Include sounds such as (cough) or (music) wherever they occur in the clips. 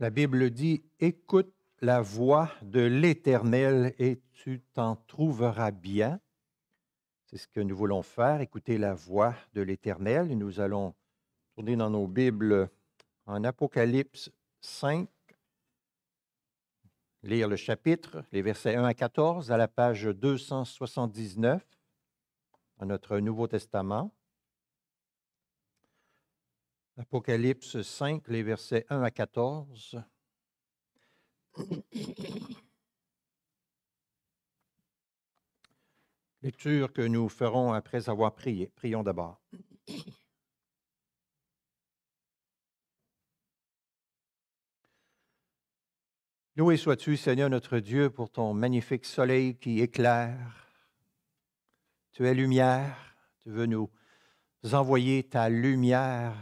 La Bible dit, écoute la voix de l'Éternel et tu t'en trouveras bien. C'est ce que nous voulons faire, écouter la voix de l'Éternel. nous allons tourner dans nos Bibles en Apocalypse 5, lire le chapitre, les versets 1 à 14, à la page 279 dans notre Nouveau Testament. Apocalypse 5, les versets 1 à 14. (coughs) Lecture que nous ferons après avoir prié. Prions d'abord. (coughs) Loué sois-tu, Seigneur notre Dieu, pour ton magnifique soleil qui éclaire. Tu es lumière. Tu veux nous envoyer ta lumière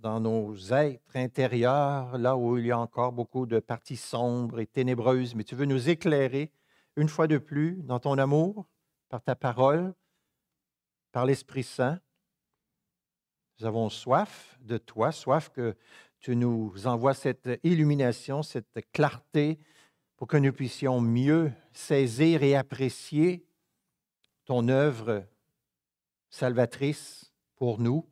dans nos êtres intérieurs, là où il y a encore beaucoup de parties sombres et ténébreuses, mais tu veux nous éclairer une fois de plus dans ton amour, par ta parole, par l'Esprit Saint. Nous avons soif de toi, soif que tu nous envoies cette illumination, cette clarté, pour que nous puissions mieux saisir et apprécier ton œuvre salvatrice pour nous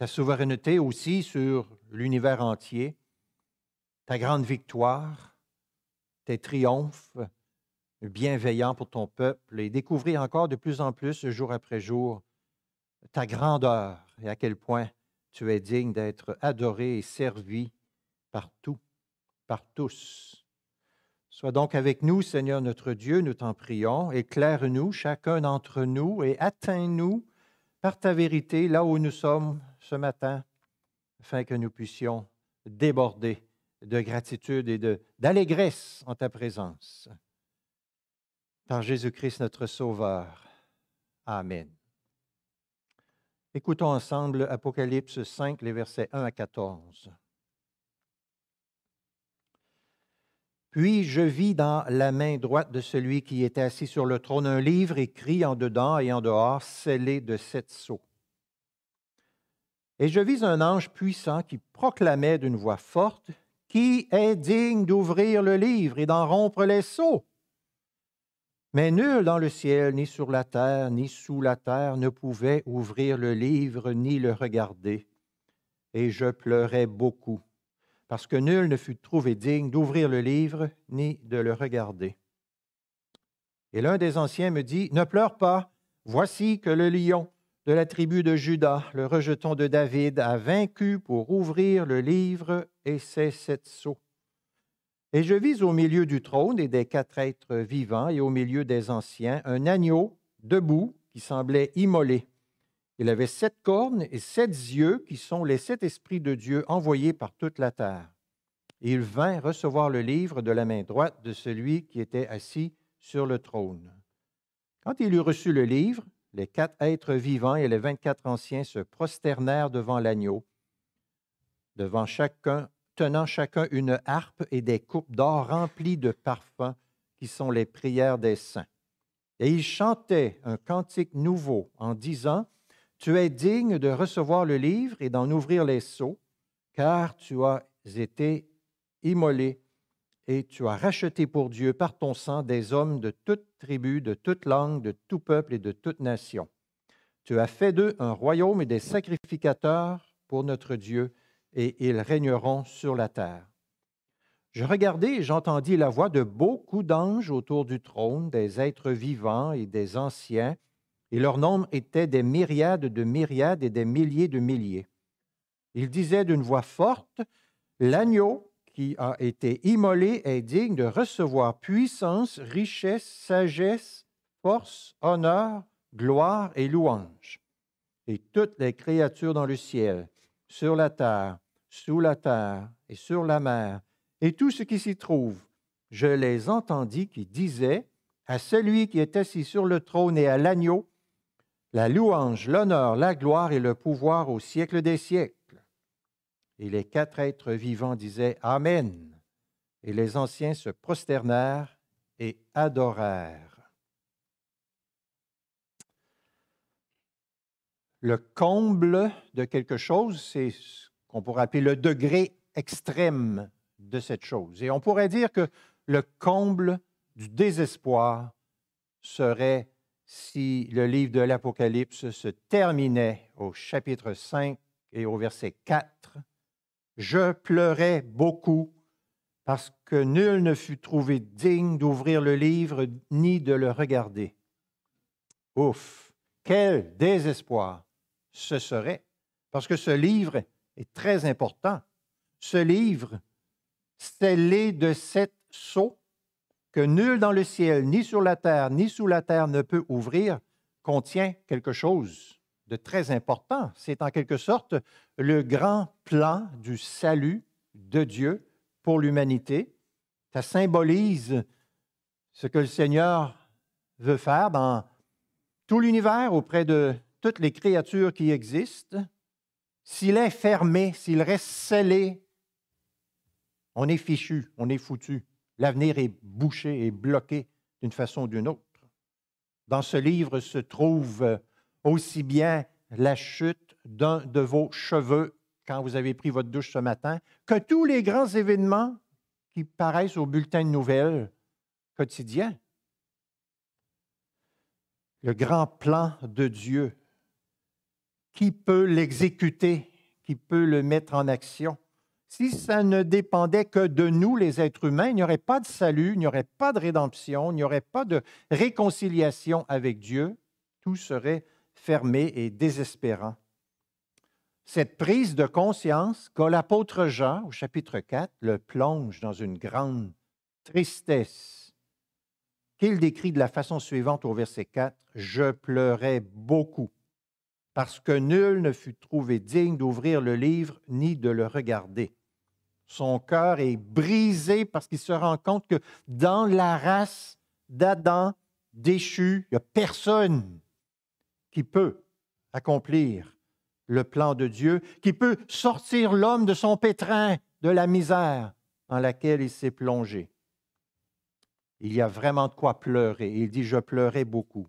ta souveraineté aussi sur l'univers entier, ta grande victoire, tes triomphes bienveillants pour ton peuple et découvrir encore de plus en plus jour après jour ta grandeur et à quel point tu es digne d'être adoré et servi par tout, par tous. Sois donc avec nous, Seigneur notre Dieu, nous t'en prions. Éclaire-nous, chacun d'entre nous, et atteins-nous par ta vérité là où nous sommes ce matin afin que nous puissions déborder de gratitude et d'allégresse en ta présence. Par Jésus-Christ notre Sauveur. Amen. Écoutons ensemble Apocalypse 5, les versets 1 à 14. Puis je vis dans la main droite de celui qui était assis sur le trône un livre écrit en dedans et en dehors, scellé de sept sceaux. Et je vis un ange puissant qui proclamait d'une voix forte Qui est digne d'ouvrir le livre et d'en rompre les sceaux Mais nul dans le ciel, ni sur la terre, ni sous la terre ne pouvait ouvrir le livre ni le regarder. Et je pleurais beaucoup, parce que nul ne fut trouvé digne d'ouvrir le livre ni de le regarder. Et l'un des anciens me dit Ne pleure pas, voici que le lion de la tribu de Judas, le rejeton de David, a vaincu pour ouvrir le livre et ses sept sceaux. Et je vis au milieu du trône et des quatre êtres vivants et au milieu des anciens un agneau debout qui semblait immolé. Il avait sept cornes et sept yeux qui sont les sept esprits de Dieu envoyés par toute la terre. Et il vint recevoir le livre de la main droite de celui qui était assis sur le trône. Quand il eut reçu le livre, les quatre êtres vivants et les vingt-quatre anciens se prosternèrent devant l'agneau, devant chacun, tenant chacun une harpe et des coupes d'or remplies de parfums qui sont les prières des saints. Et ils chantaient un cantique nouveau en disant, Tu es digne de recevoir le livre et d'en ouvrir les sceaux, car tu as été immolé et tu as racheté pour Dieu par ton sang des hommes de toute tribu, de toute langue, de tout peuple et de toute nation. Tu as fait d'eux un royaume et des sacrificateurs pour notre Dieu, et ils régneront sur la terre. Je regardai et j'entendis la voix de beaucoup d'anges autour du trône, des êtres vivants et des anciens, et leur nombre était des myriades de myriades et des milliers de milliers. Ils disaient d'une voix forte, L'agneau qui a été immolé est digne de recevoir puissance, richesse, sagesse, force, honneur, gloire et louange. Et toutes les créatures dans le ciel, sur la terre, sous la terre et sur la mer, et tout ce qui s'y trouve, je les entendis qui disaient à celui qui est assis sur le trône et à l'agneau, la louange, l'honneur, la gloire et le pouvoir au siècle des siècles. Et les quatre êtres vivants disaient Amen. Et les anciens se prosternèrent et adorèrent. Le comble de quelque chose, c'est ce qu'on pourrait appeler le degré extrême de cette chose. Et on pourrait dire que le comble du désespoir serait si le livre de l'Apocalypse se terminait au chapitre 5 et au verset 4 je pleurais beaucoup parce que nul ne fut trouvé digne d'ouvrir le livre ni de le regarder. Ouf, quel désespoir ce serait, parce que ce livre est très important. Ce livre, scellé de sept sceaux, que nul dans le ciel, ni sur la terre, ni sous la terre ne peut ouvrir, contient quelque chose de très important. C'est en quelque sorte le grand plan du salut de Dieu pour l'humanité. Ça symbolise ce que le Seigneur veut faire dans tout l'univers auprès de toutes les créatures qui existent. S'il est fermé, s'il reste scellé, on est fichu, on est foutu. L'avenir est bouché et bloqué d'une façon ou d'une autre. Dans ce livre se trouve aussi bien la chute d'un de vos cheveux quand vous avez pris votre douche ce matin, que tous les grands événements qui paraissent au bulletin de nouvelles quotidien. Le grand plan de Dieu, qui peut l'exécuter, qui peut le mettre en action? Si ça ne dépendait que de nous, les êtres humains, il n'y aurait pas de salut, il n'y aurait pas de rédemption, il n'y aurait pas de réconciliation avec Dieu. Tout serait fermé et désespérant. Cette prise de conscience que l'apôtre Jean, au chapitre 4, le plonge dans une grande tristesse qu'il décrit de la façon suivante au verset 4, Je pleurais beaucoup parce que nul ne fut trouvé digne d'ouvrir le livre ni de le regarder. Son cœur est brisé parce qu'il se rend compte que dans la race d'Adam déchu, il n'y a personne qui peut accomplir le plan de Dieu, qui peut sortir l'homme de son pétrin, de la misère dans laquelle il s'est plongé. Il y a vraiment de quoi pleurer. Il dit, je pleurais beaucoup.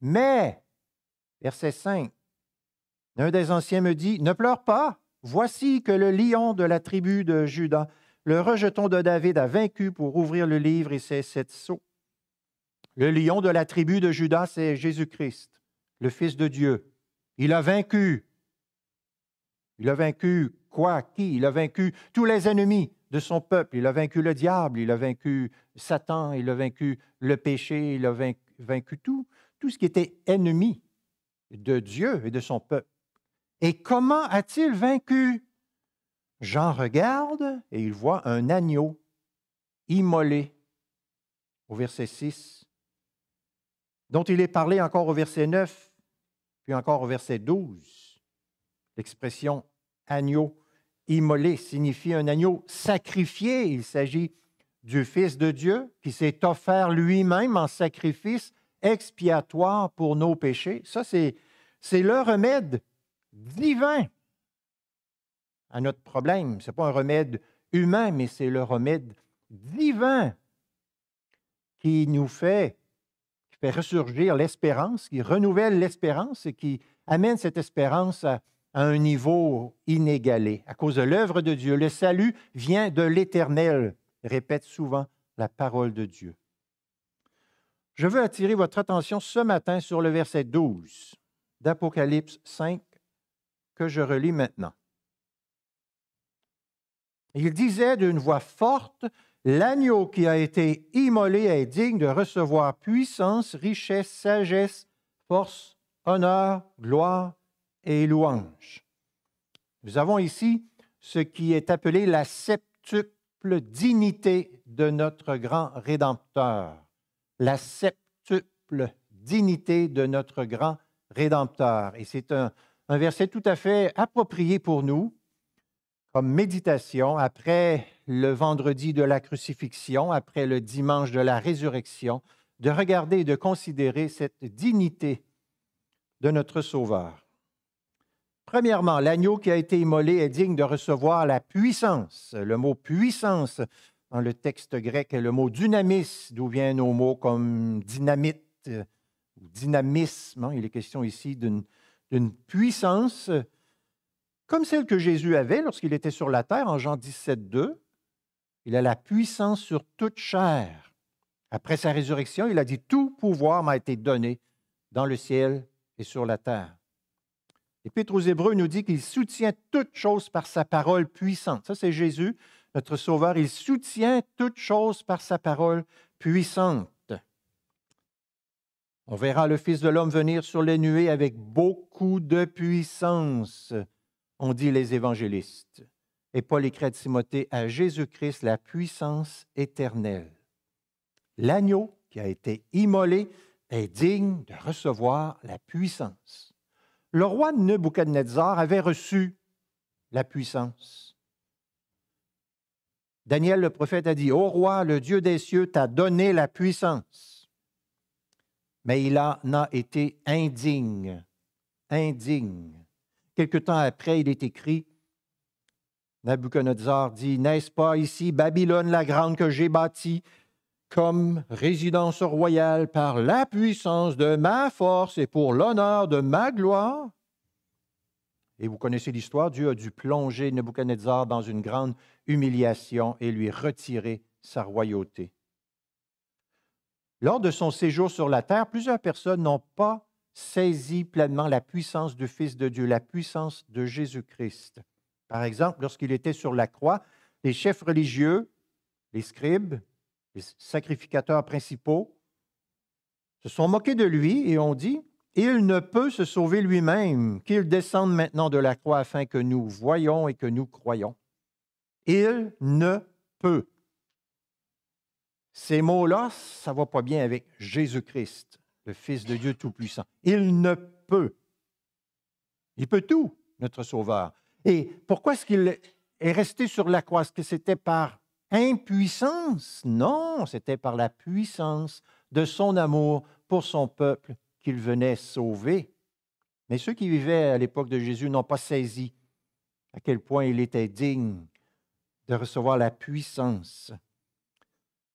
Mais, verset 5, un des anciens me dit, ne pleure pas, voici que le lion de la tribu de Judas, le rejeton de David, a vaincu pour ouvrir le livre et ses sept sceaux. Le lion de la tribu de Judas, c'est Jésus-Christ le Fils de Dieu. Il a vaincu. Il a vaincu quoi Qui Il a vaincu tous les ennemis de son peuple. Il a vaincu le diable, il a vaincu Satan, il a vaincu le péché, il a vaincu, tout, tout ce qui était ennemi de Dieu et de son peuple. Et comment a-t-il vaincu Jean regarde et il voit un agneau immolé au verset 6, dont il est parlé encore au verset 9. Puis encore au verset 12, l'expression agneau immolé signifie un agneau sacrifié. Il s'agit du Fils de Dieu qui s'est offert lui-même en sacrifice expiatoire pour nos péchés. Ça, c'est, le remède divin à notre problème. Ce n'est pas un remède humain, mais c'est le remède divin qui nous fait fait ressurgir l'espérance, qui renouvelle l'espérance et qui amène cette espérance à, à un niveau inégalé à cause de l'œuvre de Dieu. Le salut vient de l'Éternel, répète souvent la parole de Dieu. Je veux attirer votre attention ce matin sur le verset 12 d'Apocalypse 5 que je relis maintenant. Il disait d'une voix forte, L'agneau qui a été immolé est digne de recevoir puissance, richesse, sagesse, force, honneur, gloire et louange. Nous avons ici ce qui est appelé la septuple dignité de notre grand Rédempteur. La septuple dignité de notre grand Rédempteur. Et c'est un, un verset tout à fait approprié pour nous comme méditation après le vendredi de la crucifixion, après le dimanche de la résurrection, de regarder et de considérer cette dignité de notre Sauveur. Premièrement, l'agneau qui a été immolé est digne de recevoir la puissance. Le mot puissance dans le texte grec est le mot dynamis, d'où viennent nos mots comme dynamite ou dynamisme. Hein. Il est question ici d'une puissance comme celle que Jésus avait lorsqu'il était sur la terre en Jean 17, 2. Il a la puissance sur toute chair. Après sa résurrection, il a dit, tout pouvoir m'a été donné dans le ciel et sur la terre. L'Épître aux Hébreux nous dit qu'il soutient toute chose par sa parole puissante. Ça, c'est Jésus, notre Sauveur. Il soutient toute chose par sa parole puissante. On verra le Fils de l'homme venir sur les nuées avec beaucoup de puissance, ont dit les évangélistes. Et Paul écrit à Timothée, à Jésus-Christ, la puissance éternelle. L'agneau qui a été immolé est digne de recevoir la puissance. Le roi Nebuchadnezzar avait reçu la puissance. Daniel le prophète a dit, Ô roi, le Dieu des cieux t'a donné la puissance. Mais il en a été indigne, indigne. Quelque temps après, il est écrit, Nabuchodonosor dit, N'est-ce pas ici Babylone la grande que j'ai bâtie comme résidence royale par la puissance de ma force et pour l'honneur de ma gloire? Et vous connaissez l'histoire, Dieu a dû plonger Nebuchadnezzar dans une grande humiliation et lui retirer sa royauté. Lors de son séjour sur la terre, plusieurs personnes n'ont pas saisi pleinement la puissance du Fils de Dieu, la puissance de Jésus-Christ. Par exemple, lorsqu'il était sur la croix, les chefs religieux, les scribes, les sacrificateurs principaux, se sont moqués de lui et ont dit, Il ne peut se sauver lui-même, qu'il descende maintenant de la croix afin que nous voyons et que nous croyons. Il ne peut. Ces mots-là, ça ne va pas bien avec Jésus-Christ, le Fils de Dieu Tout-Puissant. Il ne peut. Il peut tout, notre Sauveur. Et pourquoi est-ce qu'il est resté sur la croix? Est-ce que c'était par impuissance? Non, c'était par la puissance de son amour pour son peuple qu'il venait sauver. Mais ceux qui vivaient à l'époque de Jésus n'ont pas saisi à quel point il était digne de recevoir la puissance.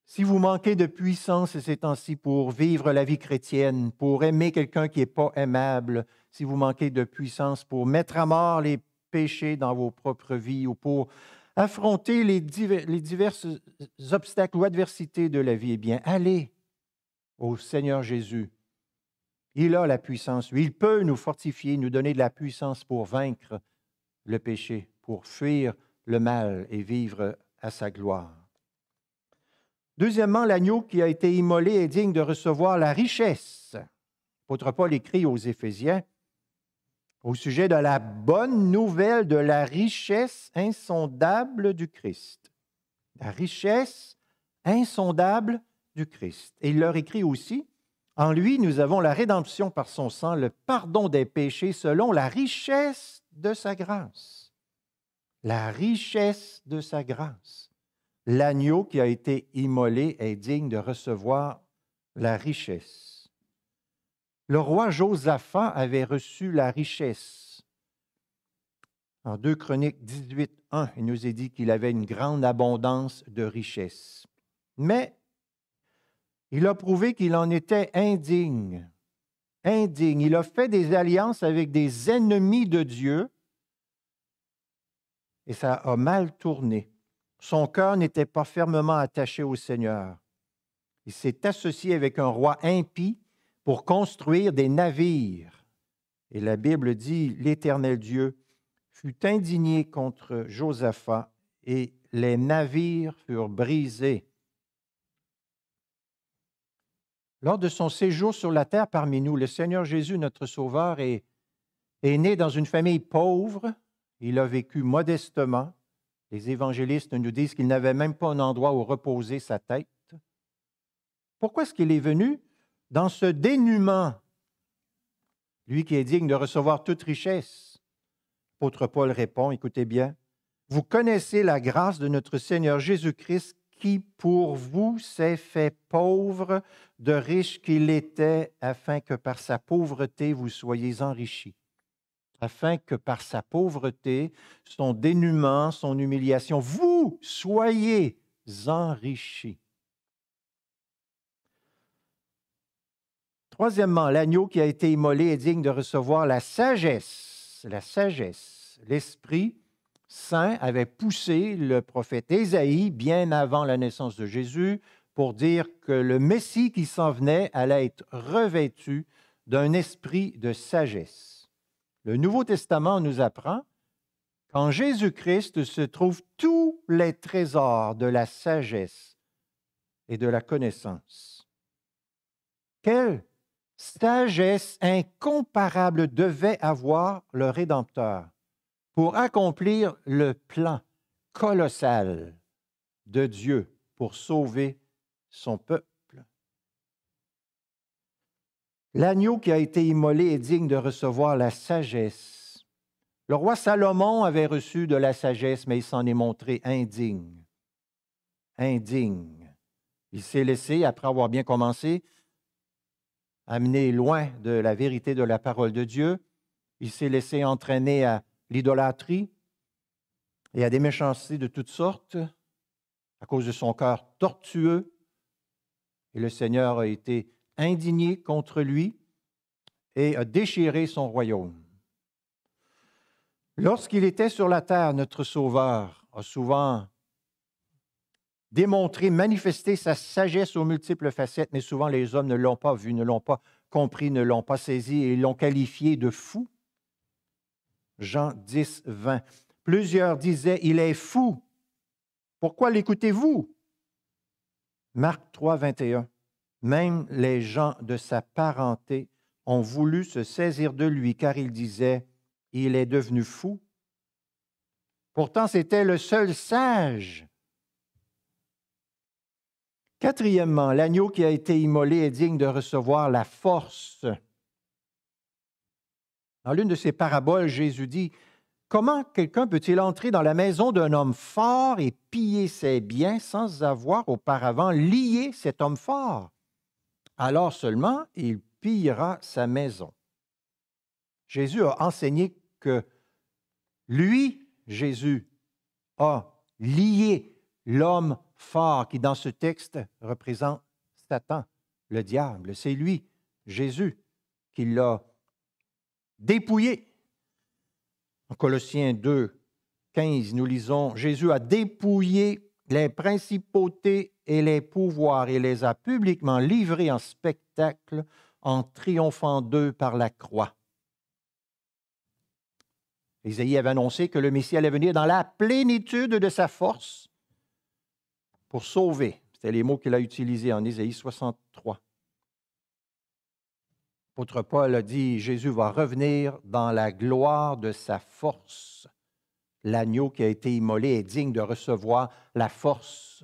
Si vous manquez de puissance ces temps-ci pour vivre la vie chrétienne, pour aimer quelqu'un qui n'est pas aimable, si vous manquez de puissance pour mettre à mort les péché dans vos propres vies ou pour affronter les, divers, diverses obstacles ou adversités de la vie, eh bien, allez au Seigneur Jésus. Il a la puissance, Il peut nous fortifier, nous donner de la puissance pour vaincre le péché, pour fuir le mal et vivre à sa gloire. Deuxièmement, l'agneau qui a été immolé est digne de recevoir la richesse. Paul écrit aux Éphésiens au sujet de la bonne nouvelle de la richesse insondable du Christ. La richesse insondable du Christ. Et il leur écrit aussi, en lui, nous avons la rédemption par son sang, le pardon des péchés selon la richesse de sa grâce. La richesse de sa grâce. L'agneau qui a été immolé est digne de recevoir la richesse le roi Josaphat avait reçu la richesse. En 2 Chroniques 18, 1, il nous est dit qu'il avait une grande abondance de richesses. Mais il a prouvé qu'il en était indigne. Indigne. Il a fait des alliances avec des ennemis de Dieu et ça a mal tourné. Son cœur n'était pas fermement attaché au Seigneur. Il s'est associé avec un roi impie pour construire des navires. Et la Bible dit, l'Éternel Dieu fut indigné contre Josaphat et les navires furent brisés. Lors de son séjour sur la terre parmi nous, le Seigneur Jésus, notre Sauveur, est, est né dans une famille pauvre. Il a vécu modestement. Les évangélistes nous disent qu'il n'avait même pas un endroit où reposer sa tête. Pourquoi est-ce qu'il est venu dans ce dénuement, lui qui est digne de recevoir toute richesse, l'apôtre Paul répond, écoutez bien, vous connaissez la grâce de notre Seigneur Jésus-Christ qui pour vous s'est fait pauvre de riche qu'il était, afin que par sa pauvreté vous soyez enrichis, afin que par sa pauvreté, son dénuement, son humiliation, vous soyez enrichis. Troisièmement, l'agneau qui a été immolé est digne de recevoir la sagesse, la sagesse. L'Esprit Saint avait poussé le prophète Ésaïe bien avant la naissance de Jésus pour dire que le Messie qui s'en venait allait être revêtu d'un esprit de sagesse. Le Nouveau Testament nous apprend qu'en Jésus-Christ se trouvent tous les trésors de la sagesse et de la connaissance. Quel sagesse incomparable devait avoir le Rédempteur pour accomplir le plan colossal de Dieu pour sauver son peuple. L'agneau qui a été immolé est digne de recevoir la sagesse. Le roi Salomon avait reçu de la sagesse, mais il s'en est montré indigne. Indigne. Il s'est laissé, après avoir bien commencé, amené loin de la vérité de la parole de Dieu. Il s'est laissé entraîner à l'idolâtrie et à des méchancetés de toutes sortes à cause de son cœur tortueux. Et le Seigneur a été indigné contre lui et a déchiré son royaume. Lorsqu'il était sur la terre, notre Sauveur a souvent démontrer, manifester sa sagesse aux multiples facettes, mais souvent les hommes ne l'ont pas vu, ne l'ont pas compris, ne l'ont pas saisi et l'ont qualifié de fou. Jean 10, 20. Plusieurs disaient, il est fou. Pourquoi l'écoutez-vous? Marc 3, 21. Même les gens de sa parenté ont voulu se saisir de lui car il disait, il est devenu fou. Pourtant, c'était le seul sage Quatrièmement, l'agneau qui a été immolé est digne de recevoir la force. Dans l'une de ses paraboles, Jésus dit, Comment quelqu'un peut-il entrer dans la maison d'un homme fort et piller ses biens sans avoir auparavant lié cet homme fort? Alors seulement il pillera sa maison. Jésus a enseigné que lui, Jésus, a lié l'homme fort qui, dans ce texte, représente Satan, le diable. C'est lui, Jésus, qui l'a dépouillé. En Colossiens 2, 15, nous lisons, Jésus a dépouillé les principautés et les pouvoirs et les a publiquement livrés en spectacle en triomphant d'eux par la croix. Isaïe avait annoncé que le Messie allait venir dans la plénitude de sa force pour sauver. C'était les mots qu'il a utilisés en Ésaïe 63. L'apôtre Paul a dit, Jésus va revenir dans la gloire de sa force. L'agneau qui a été immolé est digne de recevoir la force.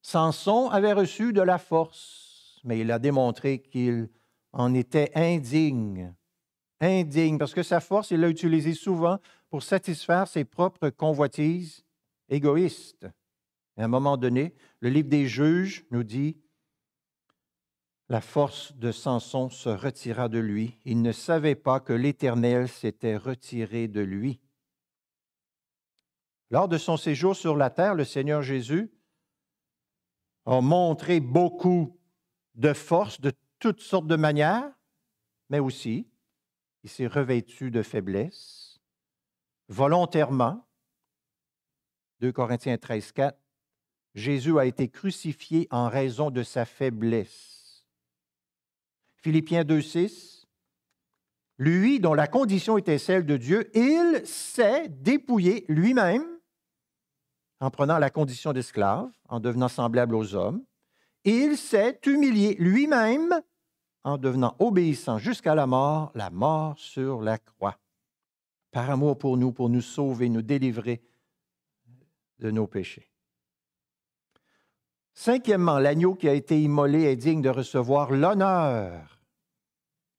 Samson avait reçu de la force, mais il a démontré qu'il en était indigne. Indigne, parce que sa force, il l'a utilisée souvent pour satisfaire ses propres convoitises égoïstes à un moment donné, le livre des juges nous dit, la force de Samson se retira de lui. Il ne savait pas que l'Éternel s'était retiré de lui. Lors de son séjour sur la terre, le Seigneur Jésus a montré beaucoup de force de toutes sortes de manières, mais aussi il s'est revêtu de faiblesse volontairement. 2 Corinthiens 13, 4, Jésus a été crucifié en raison de sa faiblesse. Philippiens 2.6, lui dont la condition était celle de Dieu, il s'est dépouillé lui-même en prenant la condition d'esclave, en devenant semblable aux hommes. il s'est humilié lui-même en devenant obéissant jusqu'à la mort, la mort sur la croix, par amour pour nous, pour nous sauver, nous délivrer de nos péchés. Cinquièmement, l'agneau qui a été immolé est digne de recevoir l'honneur.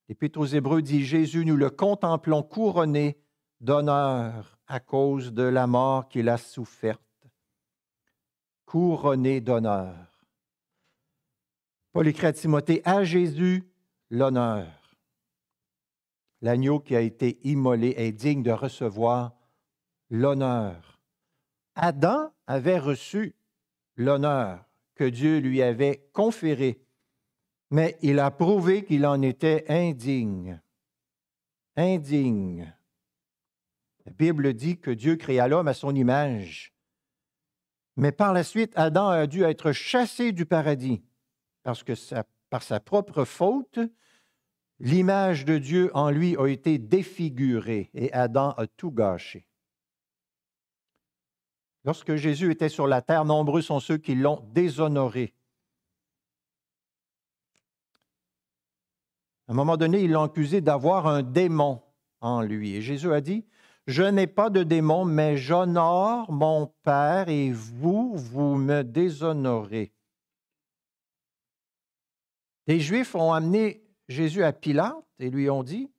L'Épître aux Hébreux dit, Jésus, nous le contemplons couronné d'honneur à cause de la mort qu'il a soufferte. Couronné d'honneur. Paul écrit Timothée, à Jésus l'honneur. L'agneau qui a été immolé est digne de recevoir l'honneur. Adam avait reçu l'honneur que Dieu lui avait conféré, mais il a prouvé qu'il en était indigne. Indigne. La Bible dit que Dieu créa l'homme à son image. Mais par la suite, Adam a dû être chassé du paradis parce que par sa propre faute, l'image de Dieu en lui a été défigurée et Adam a tout gâché. Lorsque Jésus était sur la terre, nombreux sont ceux qui l'ont déshonoré. À un moment donné, ils l'ont accusé d'avoir un démon en lui. Et Jésus a dit, Je n'ai pas de démon, mais j'honore mon Père et vous, vous me déshonorez. Les Juifs ont amené Jésus à Pilate et lui ont dit,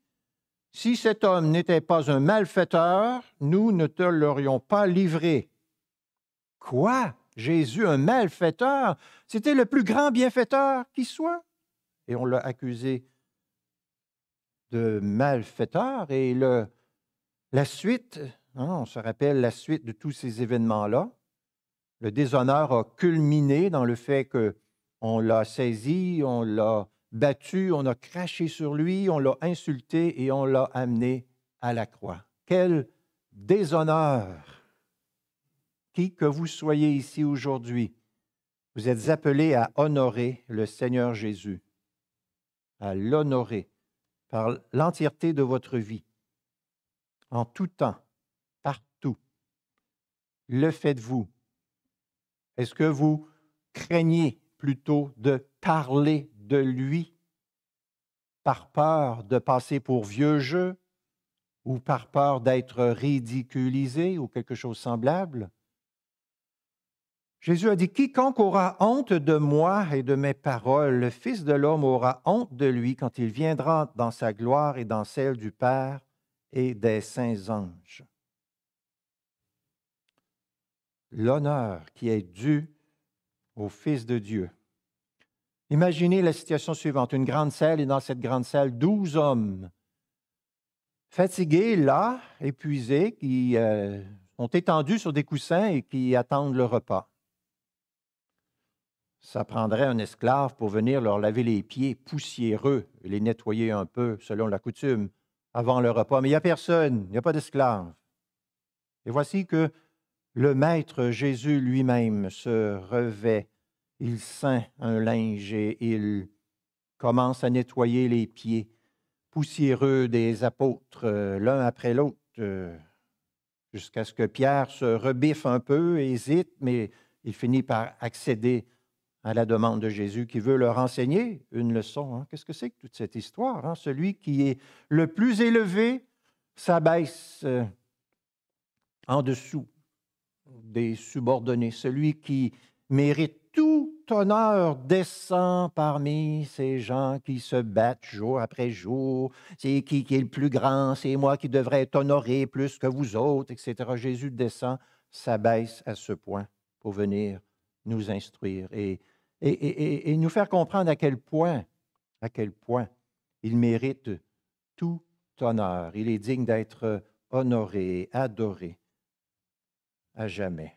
Si cet homme n'était pas un malfaiteur, nous ne te l'aurions pas livré. Quoi? Jésus, un malfaiteur, c'était le plus grand bienfaiteur qui soit. Et on l'a accusé de malfaiteur. Et la suite, hein, on se rappelle la suite de tous ces événements-là. Le déshonneur a culminé dans le fait que on l'a saisi, on l'a battu, on a craché sur lui, on l'a insulté et on l'a amené à la croix. Quel déshonneur! qui que vous soyez ici aujourd'hui, vous êtes appelés à honorer le Seigneur Jésus, à l'honorer par l'entièreté de votre vie, en tout temps, partout. Le faites-vous. Est-ce que vous craignez plutôt de parler de lui par peur de passer pour vieux jeu ou par peur d'être ridiculisé ou quelque chose semblable? Jésus a dit, Quiconque aura honte de moi et de mes paroles, le Fils de l'homme aura honte de lui quand il viendra dans sa gloire et dans celle du Père et des saints anges. L'honneur qui est dû au Fils de Dieu. Imaginez la situation suivante, une grande salle et dans cette grande salle, douze hommes, fatigués, là, épuisés, qui euh, sont étendus sur des coussins et qui attendent le repas ça prendrait un esclave pour venir leur laver les pieds poussiéreux et les nettoyer un peu, selon la coutume, avant le repas. Mais il n'y a personne, il n'y a pas d'esclave. Et voici que le Maître Jésus lui-même se revêt, il sent un linge et il commence à nettoyer les pieds poussiéreux des apôtres, euh, l'un après l'autre, euh, jusqu'à ce que Pierre se rebiffe un peu, hésite, mais il finit par accéder à la demande de Jésus, qui veut leur enseigner une leçon. Hein. Qu'est-ce que c'est que toute cette histoire? Hein? Celui qui est le plus élevé s'abaisse euh, en dessous des subordonnés. Celui qui mérite tout honneur descend parmi ces gens qui se battent jour après jour. C'est qui qui est le plus grand, c'est moi qui devrais être honoré plus que vous autres, etc. Jésus descend, s'abaisse à ce point pour venir nous instruire et et, nous faire comprendre à quel point, à quel point il mérite tout honneur. Il est digne d'être honoré, adoré à jamais.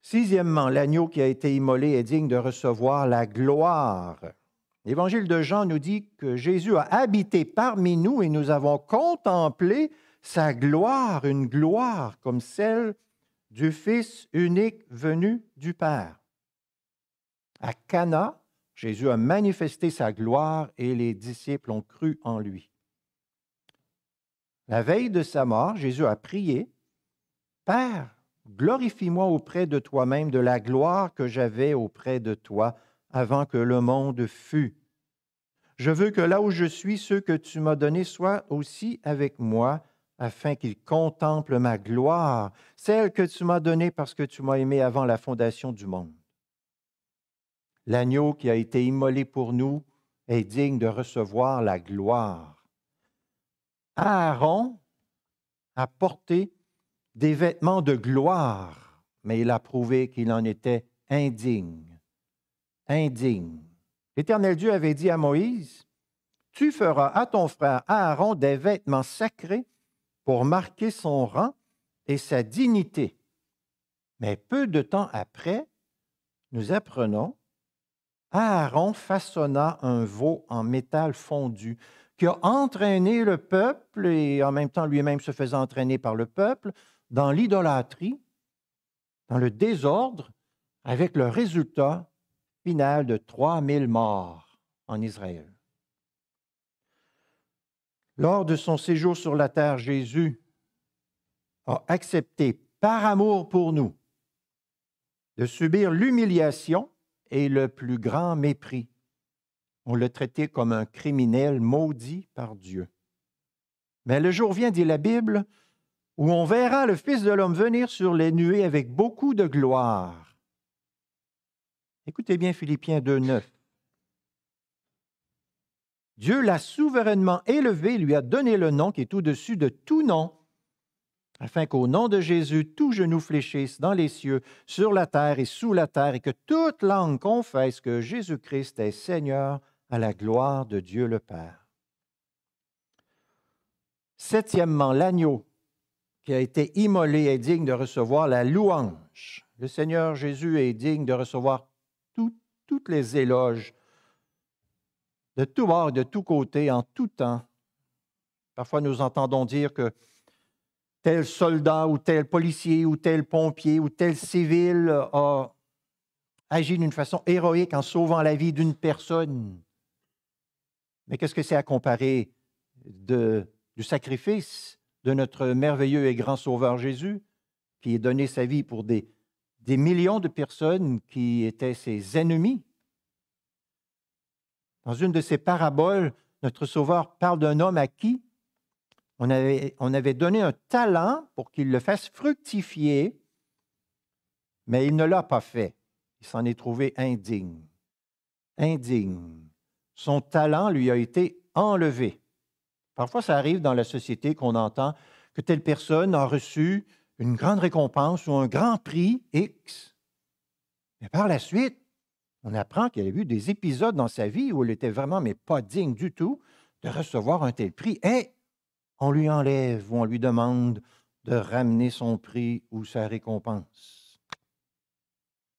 Sixièmement, l'agneau qui a été immolé est digne de recevoir la gloire. L'évangile de Jean nous dit que Jésus a habité parmi nous et nous avons contemplé sa gloire, une gloire comme celle du Fils unique venu du Père. À Cana, Jésus a manifesté sa gloire et les disciples ont cru en lui. La veille de sa mort, Jésus a prié Père, glorifie-moi auprès de toi-même de la gloire que j'avais auprès de toi avant que le monde fût. Je veux que là où je suis, ceux que tu m'as donnés soient aussi avec moi, afin qu'ils contemplent ma gloire, celle que tu m'as donnée parce que tu m'as aimé avant la fondation du monde. L'agneau qui a été immolé pour nous est digne de recevoir la gloire. Aaron a porté des vêtements de gloire, mais il a prouvé qu'il en était indigne. Indigne. L'Éternel Dieu avait dit à Moïse, Tu feras à ton frère Aaron des vêtements sacrés pour marquer son rang et sa dignité. Mais peu de temps après, nous apprenons Aaron façonna un veau en métal fondu, qui a entraîné le peuple, et en même temps lui-même se faisait entraîner par le peuple, dans l'idolâtrie, dans le désordre, avec le résultat final de 3000 morts en Israël. Lors de son séjour sur la terre, Jésus a accepté par amour pour nous de subir l'humiliation et le plus grand mépris. On le traitait comme un criminel maudit par Dieu. Mais le jour vient, dit la Bible, où on verra le Fils de l'homme venir sur les nuées avec beaucoup de gloire. Écoutez bien Philippiens 9. Dieu l'a souverainement élevé, lui a donné le nom qui est au-dessus de tout nom, afin qu'au nom de Jésus, tout genou fléchisse dans les cieux, sur la terre et sous la terre, et que toute langue confesse que Jésus-Christ est Seigneur à la gloire de Dieu le Père. Septièmement, l'agneau qui a été immolé est digne de recevoir la louange. Le Seigneur Jésus est digne de recevoir toutes les éloges de tout bord, de tout côté, en tout temps. Parfois, nous entendons dire que tel soldat ou tel policier ou tel pompier ou tel civil a agi d'une façon héroïque en sauvant la vie d'une personne. Mais qu'est-ce que c'est à comparer du sacrifice de notre merveilleux et grand Sauveur Jésus, qui a donné sa vie pour des, des millions de personnes qui étaient ses ennemis? Dans une de ses paraboles, notre Sauveur parle d'un homme à qui on avait, on avait donné un talent pour qu'il le fasse fructifier, mais il ne l'a pas fait. Il s'en est trouvé indigne. Indigne. Son talent lui a été enlevé. Parfois, ça arrive dans la société qu'on entend que telle personne a reçu une grande récompense ou un grand prix X. Mais par la suite, on apprend qu'elle a eu des épisodes dans sa vie où elle était vraiment, mais pas digne du tout de recevoir un tel prix. Et on lui enlève ou on lui demande de ramener son prix ou sa récompense.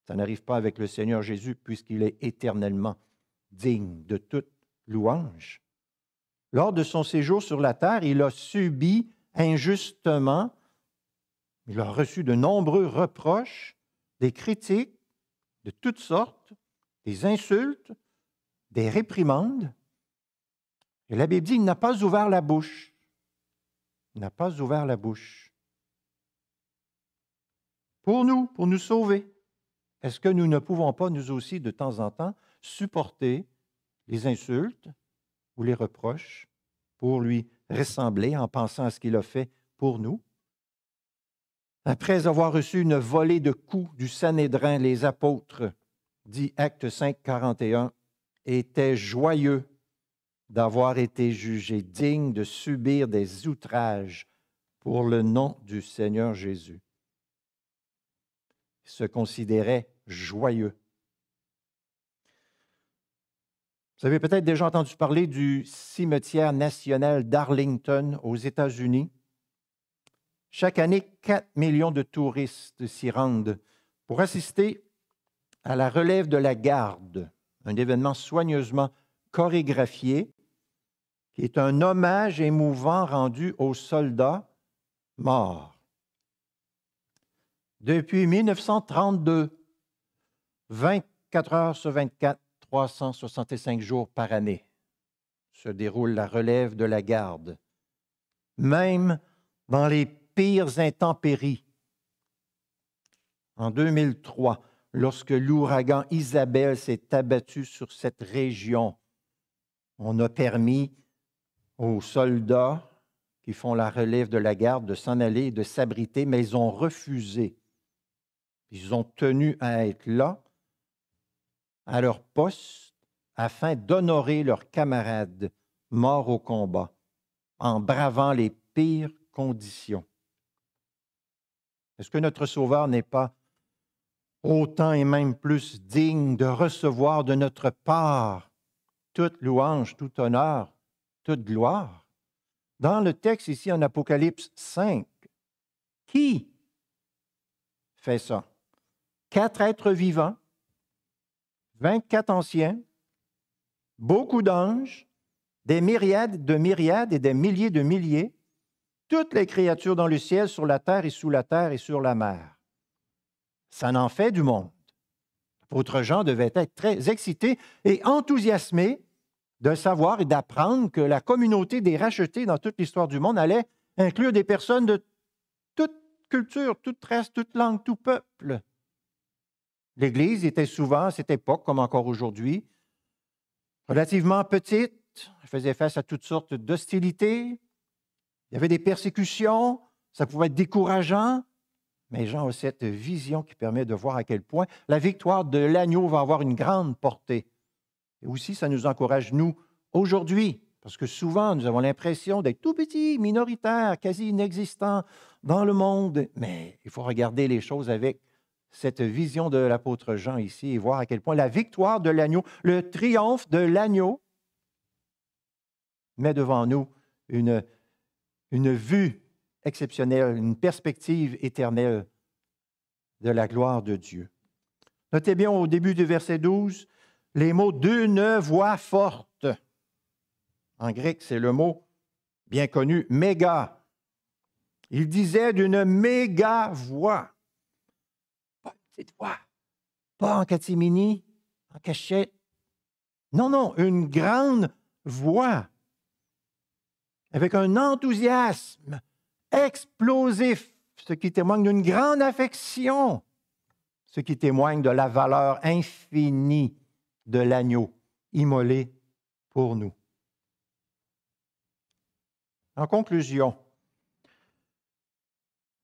Ça n'arrive pas avec le Seigneur Jésus puisqu'il est éternellement digne de toute louange. Lors de son séjour sur la terre, il a subi injustement, il a reçu de nombreux reproches, des critiques de toutes sortes, des insultes, des réprimandes. Et l'abbé dit, il n'a pas ouvert la bouche n'a pas ouvert la bouche. Pour nous, pour nous sauver, est-ce que nous ne pouvons pas, nous aussi, de temps en temps, supporter les insultes ou les reproches pour lui ressembler en pensant à ce qu'il a fait pour nous? Après avoir reçu une volée de coups du Sanhédrin, les apôtres, dit Acte 5, 41, étaient joyeux d'avoir été jugé digne de subir des outrages pour le nom du Seigneur Jésus. Il se considérait joyeux. Vous avez peut-être déjà entendu parler du cimetière national d'Arlington aux États-Unis. Chaque année, 4 millions de touristes s'y rendent pour assister à la relève de la garde, un événement soigneusement chorégraphié est un hommage émouvant rendu aux soldats morts. Depuis 1932, 24 heures sur 24, 365 jours par année, se déroule la relève de la garde, même dans les pires intempéries. En 2003, lorsque l'ouragan Isabelle s'est abattu sur cette région, on a permis aux soldats qui font la relève de la garde de s'en aller de s'abriter, mais ils ont refusé. Ils ont tenu à être là, à leur poste, afin d'honorer leurs camarades morts au combat, en bravant les pires conditions. Est-ce que notre Sauveur n'est pas autant et même plus digne de recevoir de notre part toute louange, tout honneur, toute gloire. Dans le texte ici en Apocalypse 5, qui fait ça? Quatre êtres vivants, 24 anciens, beaucoup d'anges, des myriades de myriades et des milliers de milliers, toutes les créatures dans le ciel, sur la terre et sous la terre et sur la mer. Ça n'en fait du monde. L'apôtre Jean devait être très excité et enthousiasmé de savoir et d'apprendre que la communauté des rachetés dans toute l'histoire du monde allait inclure des personnes de toute culture, toute race, toute langue, tout peuple. L'Église était souvent, à cette époque, comme encore aujourd'hui, relativement petite, faisait face à toutes sortes d'hostilités, il y avait des persécutions, ça pouvait être décourageant, mais Jean a cette vision qui permet de voir à quel point la victoire de l'agneau va avoir une grande portée et aussi, ça nous encourage, nous, aujourd'hui, parce que souvent, nous avons l'impression d'être tout petits, minoritaires, quasi inexistants dans le monde. Mais il faut regarder les choses avec cette vision de l'apôtre Jean ici et voir à quel point la victoire de l'agneau, le triomphe de l'agneau, met devant nous une, une vue exceptionnelle, une perspective éternelle de la gloire de Dieu. Notez bien au début du verset 12, les mots d'une voix forte. En grec, c'est le mot bien connu, méga. Il disait d'une méga voix. Pas une petite voix, pas en catimini, en cachette. Non, non, une grande voix avec un enthousiasme explosif, ce qui témoigne d'une grande affection, ce qui témoigne de la valeur infinie de l'agneau immolé pour nous. En conclusion,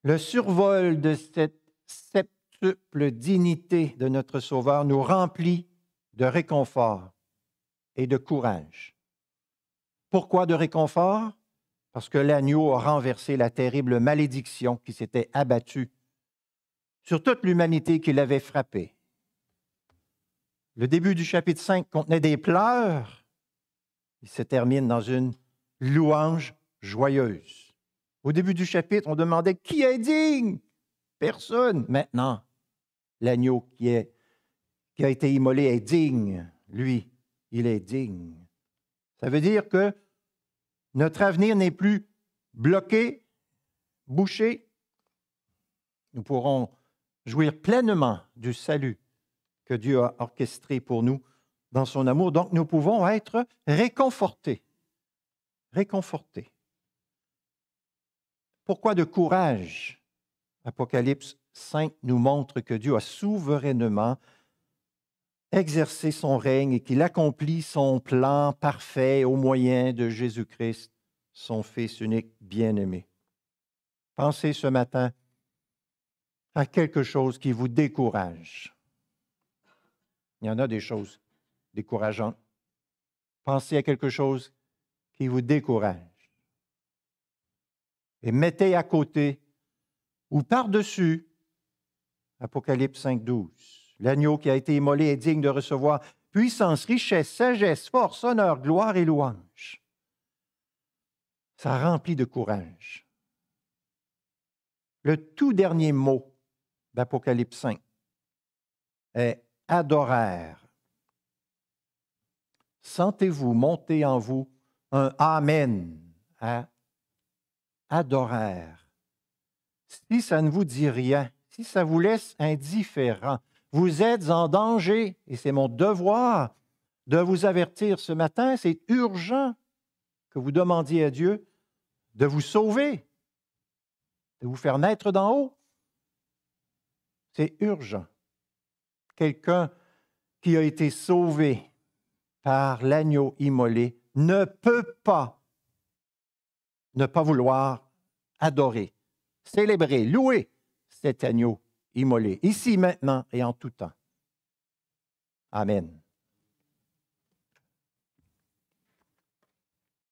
le survol de cette septuple dignité de notre Sauveur nous remplit de réconfort et de courage. Pourquoi de réconfort Parce que l'agneau a renversé la terrible malédiction qui s'était abattue sur toute l'humanité qui l'avait frappée. Le début du chapitre 5 contenait des pleurs. Il se termine dans une louange joyeuse. Au début du chapitre, on demandait qui est digne Personne. Maintenant, l'agneau qui, qui a été immolé est digne. Lui, il est digne. Ça veut dire que notre avenir n'est plus bloqué, bouché. Nous pourrons jouir pleinement du salut que Dieu a orchestré pour nous dans son amour. Donc nous pouvons être réconfortés. Réconfortés. Pourquoi de courage Apocalypse 5 nous montre que Dieu a souverainement exercé son règne et qu'il accomplit son plan parfait au moyen de Jésus-Christ, son Fils unique bien-aimé. Pensez ce matin à quelque chose qui vous décourage il y en a des choses décourageantes. Pensez à quelque chose qui vous décourage. Et mettez à côté ou par-dessus Apocalypse 5, 12. L'agneau qui a été immolé est digne de recevoir puissance, richesse, sagesse, force, honneur, gloire et louange. Ça remplit de courage. Le tout dernier mot d'Apocalypse 5 est adorèrent. Sentez-vous monter en vous un Amen à hein? adorèrent. Si ça ne vous dit rien, si ça vous laisse indifférent, vous êtes en danger et c'est mon devoir de vous avertir ce matin. C'est urgent que vous demandiez à Dieu de vous sauver, de vous faire naître d'en haut. C'est urgent quelqu'un qui a été sauvé par l'agneau immolé ne peut pas ne pas vouloir adorer, célébrer, louer cet agneau immolé, ici, maintenant et en tout temps. Amen.